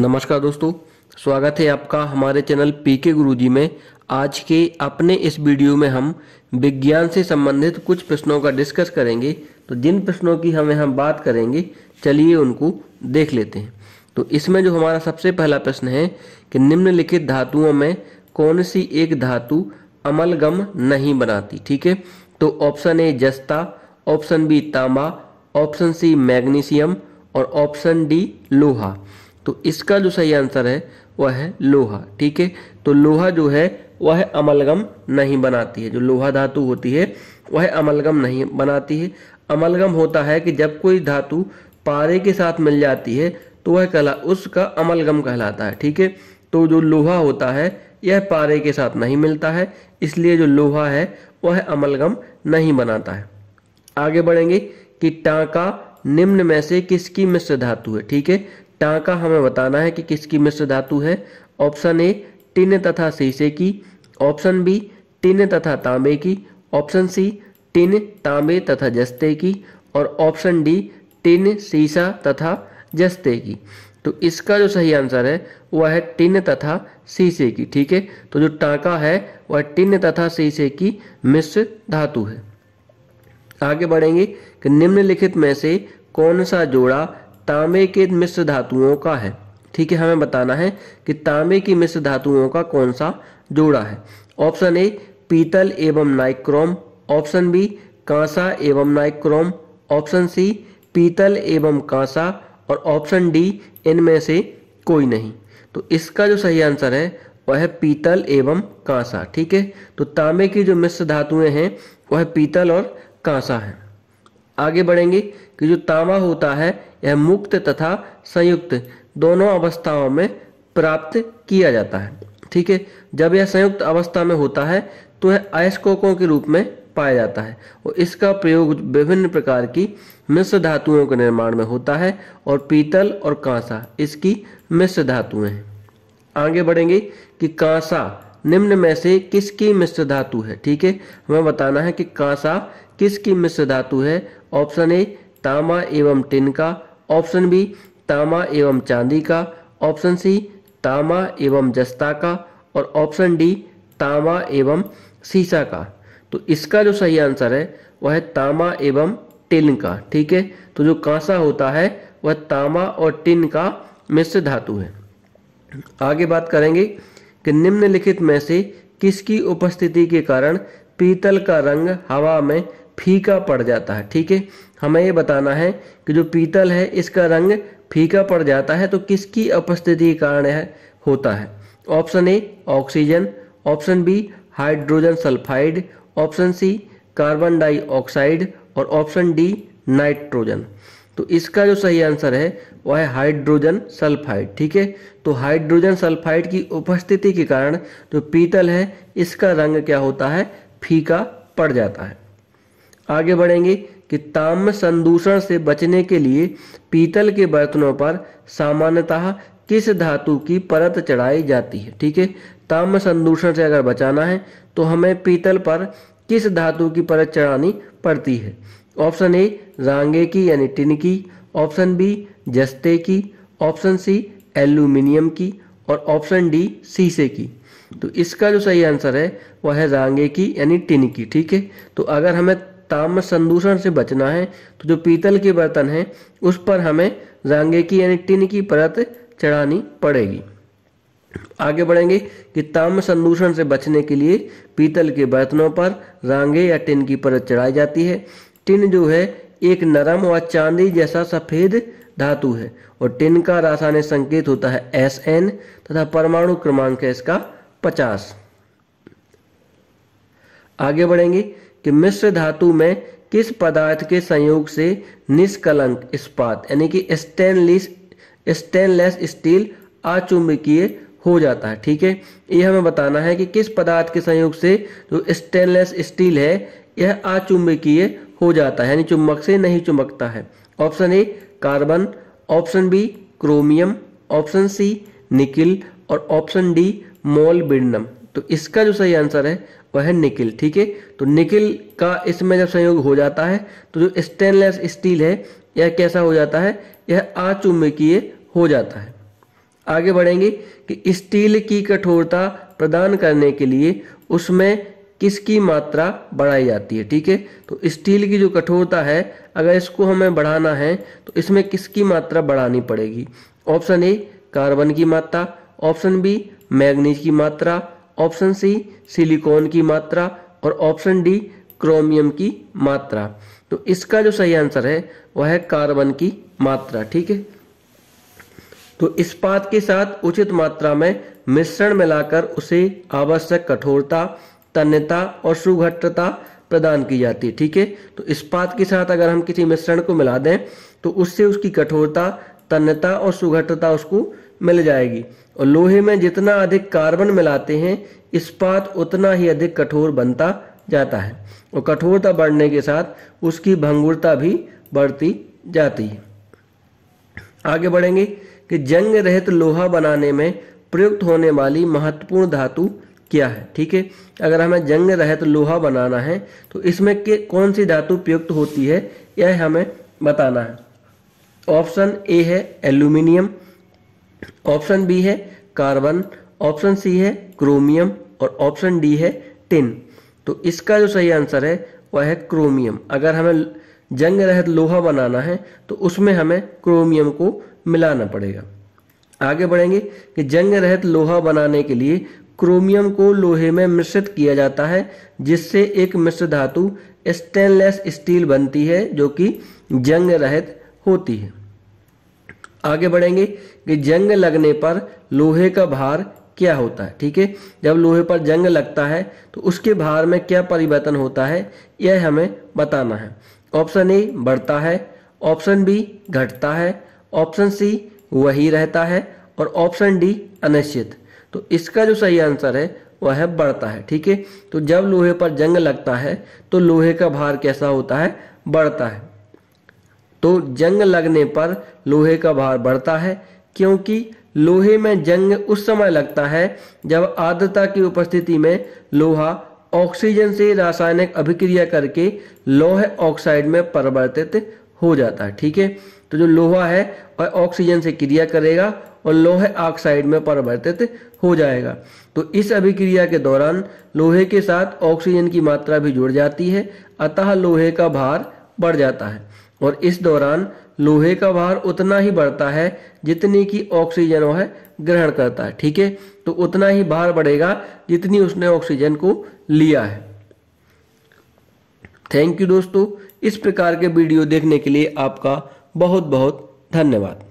नमस्कार दोस्तों स्वागत है आपका हमारे चैनल पीके गुरुजी में आज के अपने इस वीडियो में हम विज्ञान से संबंधित कुछ प्रश्नों का डिस्कस करेंगे तो जिन प्रश्नों की हमें हम बात करेंगे चलिए उनको देख लेते हैं तो इसमें जो हमारा सबसे पहला प्रश्न है कि निम्नलिखित धातुओं में कौन सी एक धातु अमलगम नहीं बनाती ठीक है तो ऑप्शन ए जस्ता ऑप्शन बी तांबा ऑप्शन सी मैग्नीशियम और ऑप्शन डी लोहा तो इसका जो सही आंसर है वह है लोहा ठीक है तो लोहा जो है वह अमलगम नहीं बनाती है जो लोहा धातु होती है वह अमलगम नहीं बनाती है अमलगम होता है कि जब कोई धातु पारे के साथ मिल जाती है तो वह कहला उसका अमलगम कहलाता है ठीक है तो जो लोहा होता है यह पारे के साथ नहीं मिलता है इसलिए जो लोहा है वह अमलगम नहीं बनाता है आगे बढ़ेंगे कि टाका निम्न में से किसकी मिश्र धातु है ठीक है टांका हमें बताना है कि किसकी मिश्र धातु है ऑप्शन ए टिन तथा शीशे की ऑप्शन बी टिन तथा तांबे की ऑप्शन सी टिन तांबे तथा जस्ते की और ऑप्शन डी टिन शीशा तथा जस्ते की तो इसका जो सही आंसर है वह है टिन तथा शीशे की ठीक है तो जो टांका है वह टिन तथा शीशे की मिश्र धातु है आगे बढ़ेंगे कि निम्नलिखित में से कौन सा जोड़ा तांबे के मिश्र धातुओं का है ठीक है हमें बताना है कि तांबे की मिश्र धातुओं का कौन सा जोड़ा है ऑप्शन ए पीतल एवं नाइक्रोम ऑप्शन बी कांसा एवं नाइक्रोम ऑप्शन सी पीतल एवं कांसा और ऑप्शन डी इनमें से कोई नहीं तो इसका जो सही आंसर है वह है पीतल एवं कांसा ठीक है तो तांबे की जो मिश्र धातुएं हैं वह पीतल और कांसा है आगे बढ़ेंगे कि जो तामा होता है यह मुक्त तथा संयुक्त दोनों अवस्थाओं में प्राप्त किया जाता है ठीक है जब यह संयुक्त अवस्था में होता है तो यह अयस्कोकों के रूप में पाया जाता है और इसका प्रयोग विभिन्न प्रकार की मिश्र धातुओं के निर्माण में होता है और पीतल और कांसा इसकी मिश्र धातुएं हैं आगे बढ़ेंगे कि कांसा निम्न में से किसकी मिश्र धातु है ठीक है हमें बताना है कि कांसा किसकी मिश्र धातु है ऑप्शन ए तांबा एवं टिन का ऑप्शन बी तांबा एवं चांदी का ऑप्शन सी तांबा एवं जस्ता का और ऑप्शन डी तांबा एवं सीसा का तो इसका जो सही आंसर है वह है तांबा एवं टिन का ठीक है तो जो कांसा होता है वह तांबा और टिन का मिश्र धातु है आगे बात करेंगे कि निम्नलिखित में से किसकी उपस्थिति के कारण पीतल का रंग हवा में फीका पड़ जाता है ठीक है हमें ये बताना है कि जो पीतल है इसका रंग फीका पड़ जाता है तो किसकी अपस्थिति के कारण है होता है option A oxygen option B hydrogen sulphide option C carbon dioxide और ऑप्शन डी नाइट्रोजन तो इसका जो सही आंसर है वह है हाइड्रोजन सल्फाइड ठीक है तो हाइड्रोजन सल्फाइड की उपस्थिति के कारण जो पीतल है इसका रंग क्या होता है फीका पड़ जाता है आगे बढ़ेंगे कि ताम्र संदूषण से बचने के लिए पीतल के बर्तनों पर सामान्यतः किस धातु की परत चढ़ाई जाती है ठीक है ताम्र संदूषण से अगर बचाना है तो हमें पीतल पर किस धातु की परत चढ़ानी पड़ती है ऑप्शन ए रांगे की यानी टिन की ऑप्शन बी जस्ते की ऑप्शन सी एल्यूमिनियम की और ऑप्शन डी शीशे की तो इसका जो सही आंसर है वह है रांगे की यानी टिन की ठीक है तो अगर हमें ताम संदूषण से बचना है तो जो पीतल के बर्तन हैं उस पर हमें जांगे की यानी टिन की परत चढ़ानी पड़ेगी आगे बढ़ेंगे कि ताम संदूषण से बचने के लिए पीतल के बर्तनों पर रांगे या टिन की परत चढ़ाई जाती है टिन जो है एक नरम व चांदी जैसा सफेद धातु है और टिन का रासायनिक संकेत होता है एस एन तथा परमाणु क्रमांक है इसका पचास आगे बढ़ेंगे कि मिश्र धातु में किस पदार्थ के संयोग से निष्कलंक इस्पात यानी कि स्टेनलेस स्टेनलेस स्टील अचुंबकीय हो जाता है ठीक है यह हमें बताना है कि किस पदार्थ के संयोग से जो स्टेनलेस स्टील है यह अचुंबकीय हो जाता है यानी चुंबक से नहीं चुंबकता है option A carbon option B chromium option C nickel और ऑप्शन डी मोलबिडनम तो इसका जो सही आंसर है वह है निकिल ठीक है तो निकिल का इसमें जब संयोग हो जाता है तो जो स्टेनलेस स्टील है यह कैसा हो जाता है यह आचुंबकीय हो जाता है आगे बढ़ेंगे कि स्टील की कठोरता प्रदान करने के लिए उसमें किसकी मात्रा बढ़ाई जाती है ठीक है तो स्टील की जो कठोरता है अगर इसको हमें बढ़ाना है तो इसमें किसकी मात्रा बढ़ानी पड़ेगी ऑप्शन ए कार्बन की मात्रा ऑप्शन बी मैग्नीज की मात्रा ऑप्शन सी सिलिकॉन की मात्रा और ऑप्शन डी क्रोमियम की मात्रा तो इसका जो सही आंसर है वह है कार्बन की मात्रा ठीक है तो इस्पात के साथ उचित मात्रा में मिश्रण मिलाकर उसे आवश्यक कठोरता तन्यता और सुघटता प्रदान की जाती है ठीक है तो इस्पात के साथ अगर हम किसी मिश्रण को मिला दें तो उससे उसकी कठोरता तन्यता और सुघटता उसको मिल जाएगी और लोहे में जितना अधिक कार्बन मिलाते हैं इस्पात उतना ही अधिक कठोर बनता जाता है और कठोरता बढ़ने के साथ उसकी भंगुरता भी बढ़ती जाती है आगे बढ़ेंगे कि जंग रहित लोहा बनाने में प्रयुक्त होने वाली महत्वपूर्ण धातु क्या है ठीक है अगर हमें जंग रहित लोहा बनाना है तो इसमें के कौन सी धातु प्रयुक्त होती है यह हमें बताना है ऑप्शन ए है एल्यूमिनियम ऑप्शन बी है कार्बन ऑप्शन सी है क्रोमियम और ऑप्शन डी है टिन तो इसका जो सही आंसर है वह है क्रोमियम अगर हमें जंग रहित लोहा बनाना है तो उसमें हमें क्रोमियम को मिलाना पड़ेगा आगे बढ़ेंगे कि जंग रहित लोहा बनाने के लिए क्रोमियम को लोहे में मिश्रित किया जाता है जिससे एक मिश्र धातु स्टेनलेस स्टील बनती है जो कि जंग रहित होती है आगे बढ़ेंगे कि जंग लगने पर लोहे का भार क्या होता है ठीक है जब लोहे पर जंग लगता है तो उसके भार में क्या परिवर्तन होता है यह हमें बताना है ऑप्शन ए बढ़ता है ऑप्शन बी घटता है ऑप्शन सी वही रहता है और ऑप्शन डी अनिश्चित तो इसका जो सही आंसर है वह है बढ़ता है ठीक है तो जब लोहे पर जंग लगता है तो लोहे का भार कैसा होता है बढ़ता है तो जंग लगने पर लोहे का भार बढ़ता है क्योंकि लोहे में जंग उस समय लगता है जब आर्द्रता की उपस्थिति में लोहा ऑक्सीजन से रासायनिक अभिक्रिया करके लोह ऑक्साइड में परिवर्तित हो जाता है ठीक है तो जो लोहा है और ऑक्सीजन से क्रिया करेगा और लोह ऑक्साइड में परिवर्तित हो जाएगा तो इस अभिक्रिया के दौरान लोहे के साथ ऑक्सीजन की मात्रा भी जुड़ जाती है अतः लोहे का भार बढ़ जाता है और इस दौरान लोहे का भार उतना ही बढ़ता है जितनी की ऑक्सीजन वह ग्रहण करता है ठीक है तो उतना ही भार बढ़ेगा जितनी उसने ऑक्सीजन को लिया है थैंक यू दोस्तों इस प्रकार के वीडियो देखने के लिए आपका बहुत बहुत धन्यवाद